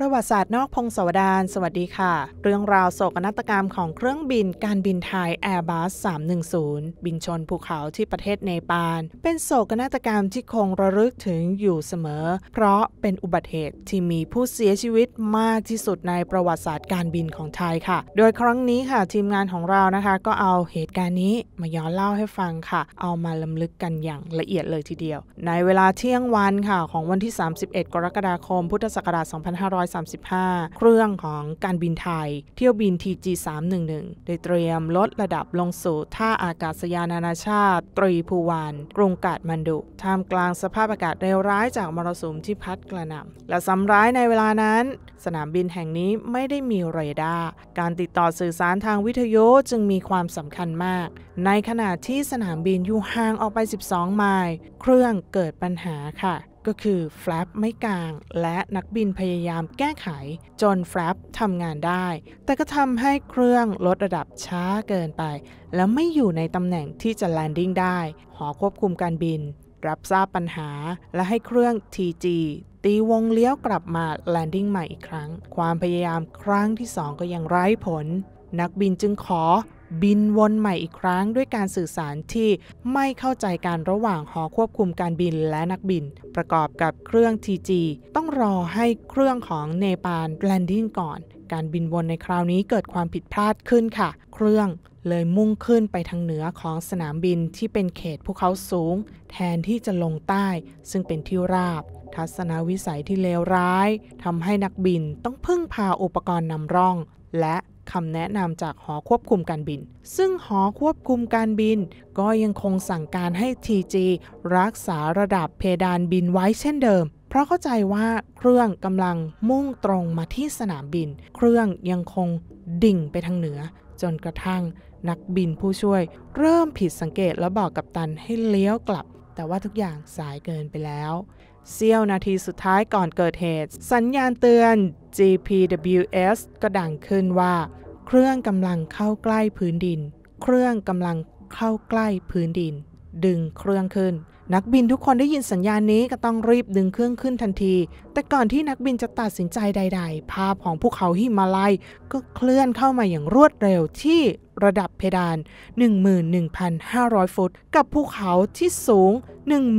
ประวัติศาสตร์นอกพงศาวดารสวัสดีค่ะ เรื่องราวโศกนาฏกรรมของเครื่องบินการบินไทย Airbus 310 บินชนภูเขาที่ประเทศเนปาล เป็นโศกนาฏกรรมที่คงระลึกถึงอยู่เสมอ เพราะเป็นอุบัติเหตุที่มีผู้เสียชีวิตมากที่สุดในประวัติศาสตร์การบินของไทยค่ะ โดยครั้งนี้ค่ะ ทีมงานของเรานะคะก็เอาเหตุการณ์นี้ มาย้อนเล่าให้ฟังค่ะ เอามาลํำลึกกันอย่างละเอียดเลยทีเดียว ในเวลาเที่ยงวันค่ะของวันที่ 31 กรกฎาคม พุทธศักราช 2500 2 3 5 เครื่องของการบินไทย เที่ยวบิน TG311 ได้เตรียมลดระดับลงสู่ท่าอากาศยานานาชาติ ตรีภูวานกรุงกาดมันดุท่ามกลางสภาพอากาศเลวร้ายจากมรสุมที่พัดกระหน่ำและซ้ำร้ายในเวลานั้น สนามบินแห่งนี้ไม่ได้มีเรดาร์ การติดต่อสื่อสารทางวิทยุจึงมีความสำคัญมาก ในขณะที่สนามบินอยู่ห่างออกไป 12 ไมล์ เครื่องเกิดปัญหาค่ะก็คือแฟลปไม่กลาง และนักบินพยายามแก้ไข จนแฟลปทำงานได้ แต่ก็ทำให้เครื่องลดระดับช้าเกินไป และไม่อยู่ในตำแหน่งที่จะแลนดิ้งได้ หอควบคุมการบิน รับทราบปัญหาและให้เครื่อง TG ตีวงเลี้ยวกลับมาแลนดิ้งใหม่อีกครั้ง ความพยายามครั้งที่สองก็ยังไร้ผล นักบินจึงขอบินวนใหม่อีกครั้งด้วยการสื่อสารที่ไม่เข้าใจกันรระหว่างหอควบคุมการบินและนักบินประกอบกับเครื่อง TG ต้องรอให้เครื่องของเนปาลแลนดิ้งก่อน การบินวนในคราวนี้เกิดความผิดพลาดขึ้นค่ะ เครื่องเลยมุ่งขึ้นไปทางเหนือของสนามบินที่เป็นเขตภูเขาสูง แทนที่จะลงใต้ ซึ่งเป็นที่ราบ ทัศนวิสัยที่เลวร้ายทำให้นักบินต้องพึ่งพาอุปกรณ์นำร่อง และคำแนะนำจากหอควบคุมการบิน ซึ่งหอควบคุมการบิน ก็ยังคงสั่งการให้ TG รักษาระดับเพดานบินไว้เช่นเดิม เพราะเข้าใจว่าเครื่องกำลังมุ่งตรงมาที่สนามบิน เครื่องยังคงดิ่งไปทางเหนือ จนกระทั่งนักบินผู้ช่วย เริ่มผิดสังเกต แล้วบอกกับตันให้เลี้ยวกลับ แต่ว่าทุกอย่างสายเกินไปแล้วเสี้ยวนาทีสุดท้ายก่อนเกิดเหตุ สัญญาณเตือน GPWS ก็ดังขึ้นว่า เครื่องกำลังเข้าใกล้พื้นดิน เครื่องกำลังเข้าใกล้พื้นดิน ดึงเครื่องขึ้น นักบินทุกคนได้ยินสัญญาณนี้ก็ต้องรีบดึงเครื่องขึ้นทันที แต่ก่อนที่นักบินจะตัดสินใจใด ๆ ภาพของภูเขาหิมาลัยก็เคลื่อนเข้ามาอย่างรวดเร็วที่ระดับเพดาน 11,500 ฟุต กับภูเขาที่สูง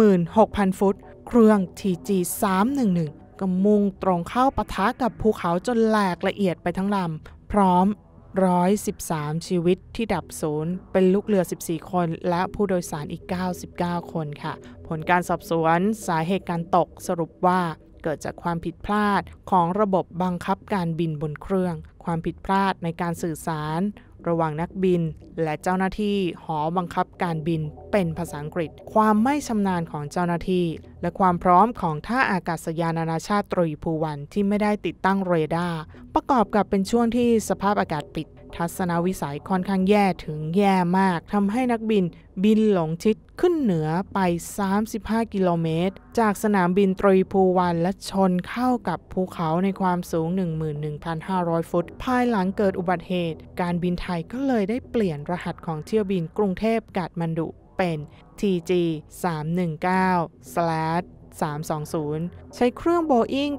16,000 ฟุตเครื่อง TG311 ก็มุ่งตรงเข้าปะทะกับภูเขาจนแหลกละเอียดไปทั้งลำพร้อม 113 ชีวิตที่ดับศูนย์ เป็นลูกเรือ 14 คนและผู้โดยสารอีก 99 คนค่ะ ผลการสอบสวนสาเหตุการตกสรุปว่าเกิดจากความผิดพลาดของระบบบังคับการบินบนเครื่อง ความผิดพลาดในการสื่อสารระหว่างนักบิน และเจ้าหน้าที่หอบังคับการบินเป็นภาษาอังกฤษ ความไม่ชำนาญของเจ้าหน้าที่ และความพร้อมของท่าอากาศยานนานาชาติตรีภูวันที่ไม่ได้ติดตั้งเรดาร์ประกอบกับเป็นช่วงที่สภาพอากาศปิดทัศนวิสัยค่อนข้างแย่ถึงแย่มากทำให้นักบินบินหลงชิดขึ้นเหนือไป 35 กิโลเมตร จากสนามบินตรีภูวันและชนเข้ากับภูเขาในความสูง 11,500 ฟุต ภายหลังเกิดอุบัติเหตุ การบินไทยก็เลยได้เปลี่ยนรหัสของเที่ยวบินกรุงเทพกาดมันดุเป็น TG 3 1 9 320 ใช้เครื่อง Boeing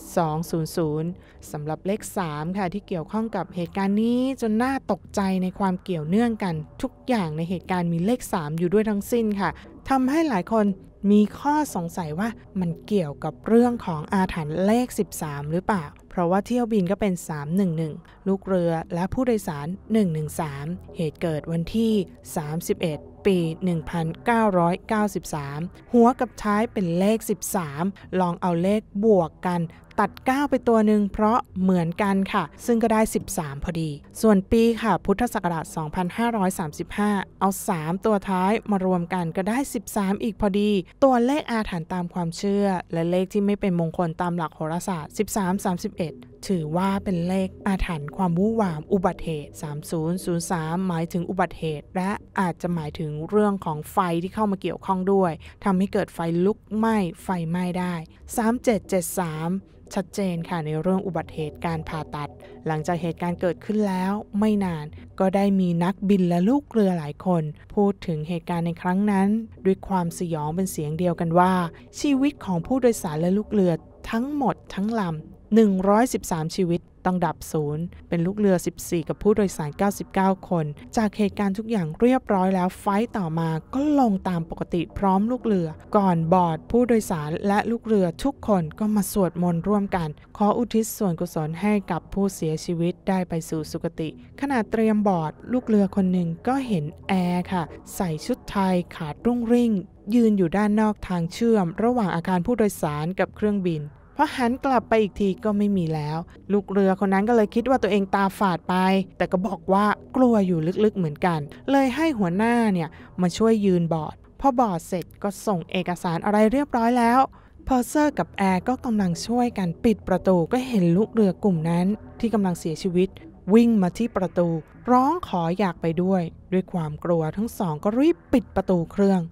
777-200สำหรับเลข 3 ค่ะ ที่เกี่ยวข้องกับเหตุการณ์นี้จนน่าตกใจในความเกี่ยวเนื่องกัน ทุกอย่างในเหตุการณ์มีเลข 3 อยู่ด้วยทั้งสิ้นค่ะทำให้หลายคนมีข้อสงสัยว่ามันเกี่ยวกับเรื่องของอาถรรพ์เลข 13 หรือเปล่า เพราะว่าเที่ยวบินก็เป็น 311 ลูกเรือและผู้โดยสาร 113 เหตุเกิดวันที่ 31ปี 1993 หัวกับท้ายเป็นเลข 13 ลองเอาเลขบวกกันตัด 9 ไปตัวหนึ่งเพราะเหมือนกันค่ะ ซึ่งก็ได้ 13 พอดี ส่วนปีค่ะ พุทธศักราช2535 เอา 3 ตัวท้ายมารวมกันก็ได้ 13 อีกพอดี ตัวเลขอาถรรพ์ตามความเชื่อและเลขที่ไม่เป็นมงคลตามหลักโหราศาสตร์ 13 31 ถือว่าเป็นเลขอาถรรพ์ความวุ่นวามอุบัติเหตุ 3003 หมายถึงอุบัติเหตุ และอาจจะหมายถึงเรื่องของไฟที่เข้ามาเกี่ยวข้องด้วยทำให้เกิดไฟลุกไหม้ไฟไหม้ได้3773ชัดเจนค่ะในเรื่องอุบัติเหตุการผ่าตัด หลังจากเหตุการณ์เกิดขึ้นแล้ว ไม่นานก็ได้มีนักบินและลูกเรือหลายคน พูดถึงเหตุการณ์ในครั้งนั้น ด้วยความสยองเป็นเสียงเดียวกันว่า ชีวิตของผู้โดยสารและลูกเรือทั้งหมดทั้งลำ 113 ชีวิตต้องดับศูนย์ เป็นลูกเรือ 14 กับผู้โดยสาร 99 คน จากเหตุการณ์ทุกอย่างเรียบร้อยแล้วไฟต่อมาก็ลงตามปกติพร้อมลูกเรือ ก่อนบอร์ดผู้โดยสารและลูกเรือทุกคนก็มาสวดมนต์ร่วมกัน ขออุทิศส่วนกุศลให้กับผู้เสียชีวิตได้ไปสู่สุคติขณะเตรียมบอร์ดลูกเรือคนหนึ่งก็เห็นแอร์ค่ะ ใส่ชุดไทยขาดรุ่งริ่ง ยืนอยู่ด้านนอกทางเชื่อม ระหว่างอาคารผู้โดยสารกับเครื่องบินพอหันกลับไปอีกทีก็ไม่มีแล้ว ลูกเรือคนนั้นก็เลยคิดว่าตัวเองตาฝาดไป แต่ก็บอกว่ากลัวอยู่ลึกๆเหมือนกัน เลยให้หัวหน้าเนี่ยมาช่วยยืนบอร์ดพอบอร์ดเสร็จก็ส่งเอกสารอะไรเรียบร้อยแล้วเพอร์เซอร์กับแอร์ก็กำลังช่วยกันปิดประตูก็เห็นลูกเรือกลุ่มนั้น ที่กำลังเสียชีวิต วิ่งมาที่ประตู ร้องขออยากไปด้วย ด้วยความกลัวทั้งสอง ก็รีบปิดประตูเครื่อง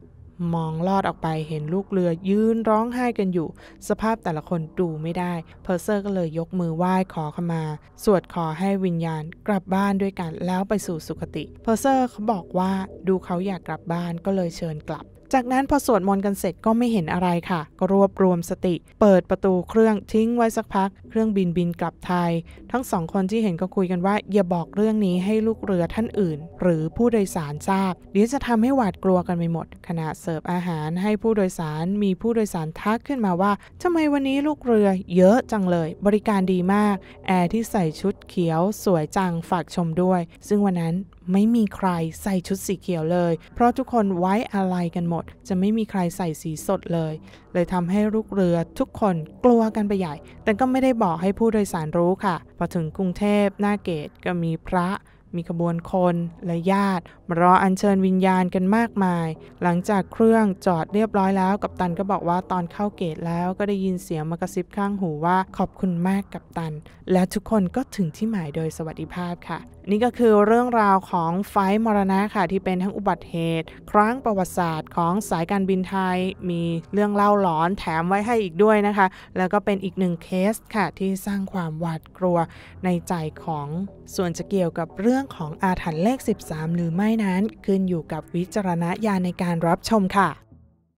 มองลอดออกไปเห็นลูกเรือยืนร้องไห้กันอยู่ สภาพแต่ละคนดูไม่ได้เพอร์เซอร์ก็เลยยกมือไหว้ขอขมา สวดขอให้วิญญาณกลับบ้านด้วยกันแล้วไปสู่สุคติเพอร์เซอร์เขาบอกว่าดูเขาอยากกลับบ้านก็เลยเชิญกลับจากนั้นพอสวดมนต์กันเสร็จก็ไม่เห็นอะไรค่ะก็รวบรวมสติเปิดประตูเครื่องทิ้งไว้สักพัก เครื่องบินบินกลับไทย ทั้งสองคนที่เห็นก็คุยกันว่าอย่าบอกเรื่องนี้ให้ลูกเรือท่านอื่น หรือผู้โดยสารทราบ เดี๋ยวจะทำให้หวาดกลัวกันไปหมดขณะเสิร์ฟอาหารให้ผู้โดยสารมีผู้โดยสารทักขึ้นมาว่าทำไมวันนี้ลูกเรือ เยอะจังเลย บริการดีมาก แอร์ที่ใส่ชุดเขียว สวยจัง ฝากชมด้วย ซึ่งวันนั้นไม่มีใครใส่ชุดสีเขียวเลย เพราะทุกคนไว้อะไรกันหมดดจะไม่มีใครใส่สีสดเลย เลยทำให้ลูกเรือทุกคนกลัวกันไปใหญ่ แต่ก็ไม่ได้บอกให้ผู้โดยสารรู้ค่ะ พอถึงกรุงเทพ หน้าเกตก็มีพระ มีขบวนคนและญาติมารออัญเชิญวิญญาณกันมากมาย หลังจากเครื่องจอดเรียบร้อยแล้วกัปตันก็บอกว่าตอนเข้าเกตแล้วก็ได้ยินเสียงมากระซิบข้างหูว่า ขอบคุณมากกัปตัน และทุกคนก็ถึงที่หมายโดยสวัสดิภาพค่ะ นี่ก็คือเรื่องราวของไฟมรณะค่ะ ที่เป็นทั้งอุบัติเหตุ ครั้งประวัติศาสตร์ของสายการบินไทย มีเรื่องเล่าหลอนแถมไว้ให้อีกด้วยนะคะ แล้วก็เป็นอีกหนึ่งเคสค่ะที่สร้างความหวาดกลัวในใจของส่วนจะเกี่ยวกับเรื่องของอาถรรพ์เลข 13 หรือไม่นั้นขึ้นอยู่กับวิจารณญาณในการรับชมค่ะ